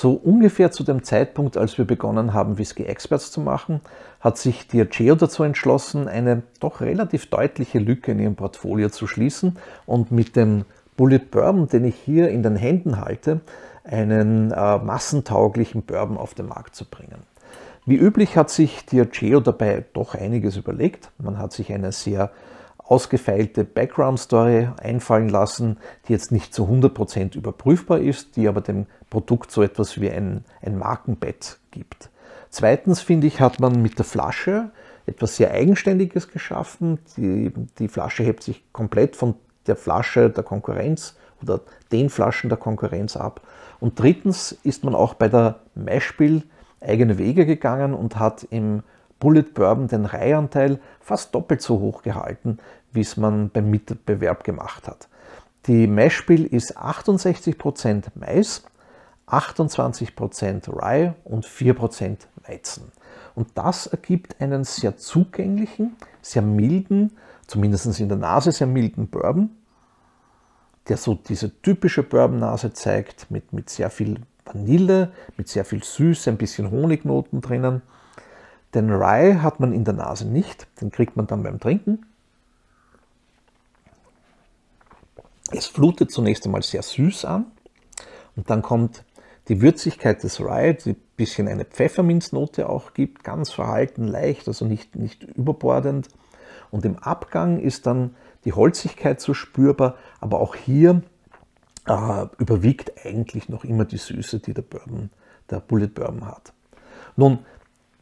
So ungefähr zu dem Zeitpunkt, als wir begonnen haben, Whisky Experts zu machen, hat sich Diageo dazu entschlossen, eine doch relativ deutliche Lücke in ihrem Portfolio zu schließen und mit dem Bullet Bourbon, den ich hier in den Händen halte, einen äh, massentauglichen Bourbon auf den Markt zu bringen. Wie üblich hat sich Diageo dabei doch einiges überlegt. Man hat sich eine sehr ausgefeilte Background-Story einfallen lassen, die jetzt nicht zu 100% überprüfbar ist, die aber dem Produkt so etwas wie ein, ein Markenbett gibt. Zweitens finde ich, hat man mit der Flasche etwas sehr Eigenständiges geschaffen. Die, die Flasche hebt sich komplett von der Flasche der Konkurrenz oder den Flaschen der Konkurrenz ab. Und drittens ist man auch bei der Mashbill eigene Wege gegangen und hat im Bullet Bourbon den Reihanteil fast doppelt so hoch gehalten wie es man beim Mitbewerb gemacht hat. Die Maishbill ist 68% Mais, 28% Rye und 4% Weizen. Und das ergibt einen sehr zugänglichen, sehr milden, zumindest in der Nase sehr milden Bourbon, der so diese typische Bourbon-Nase zeigt, mit, mit sehr viel Vanille, mit sehr viel Süß, ein bisschen Honignoten drinnen. Den Rye hat man in der Nase nicht, den kriegt man dann beim Trinken. Es flutet zunächst einmal sehr süß an und dann kommt die Würzigkeit des Rye, die ein bisschen eine Pfefferminznote auch gibt, ganz verhalten, leicht, also nicht, nicht überbordend. Und im Abgang ist dann die Holzigkeit so spürbar, aber auch hier äh, überwiegt eigentlich noch immer die Süße, die der, Bourbon, der Bullet Bourbon hat. Nun,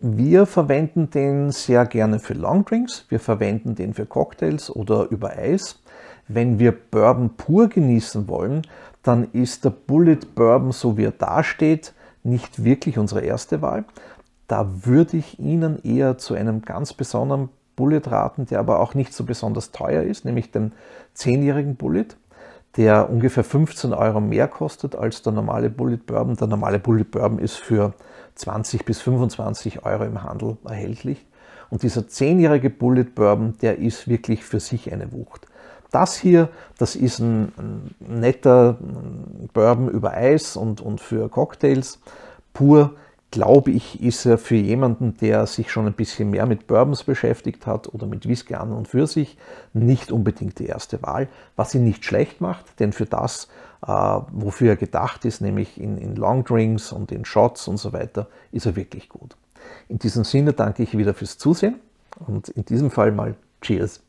wir verwenden den sehr gerne für Longdrinks, wir verwenden den für Cocktails oder über Eis. Wenn wir Bourbon pur genießen wollen, dann ist der Bullet Bourbon, so wie er dasteht, nicht wirklich unsere erste Wahl. Da würde ich Ihnen eher zu einem ganz besonderen Bullet raten, der aber auch nicht so besonders teuer ist, nämlich dem 10-jährigen Bullet, der ungefähr 15 Euro mehr kostet als der normale Bullet Bourbon. Der normale Bullet Bourbon ist für 20 bis 25 Euro im Handel erhältlich. Und dieser 10-jährige Bullet Bourbon, der ist wirklich für sich eine Wucht. Das hier, das ist ein, netter Bourbon über Eis und, und für Cocktails. Pur, glaube ich, ist er für jemanden, der sich schon ein bisschen mehr mit Bourbons beschäftigt hat oder mit Whisky an und für sich, nicht unbedingt die erste Wahl. Was ihn nicht schlecht macht, denn für das, äh, wofür er gedacht ist, nämlich in, in Long Drinks und in Shots und so weiter, ist er wirklich gut. In diesem Sinne danke ich wieder fürs Zusehen und in diesem Fall mal Cheers.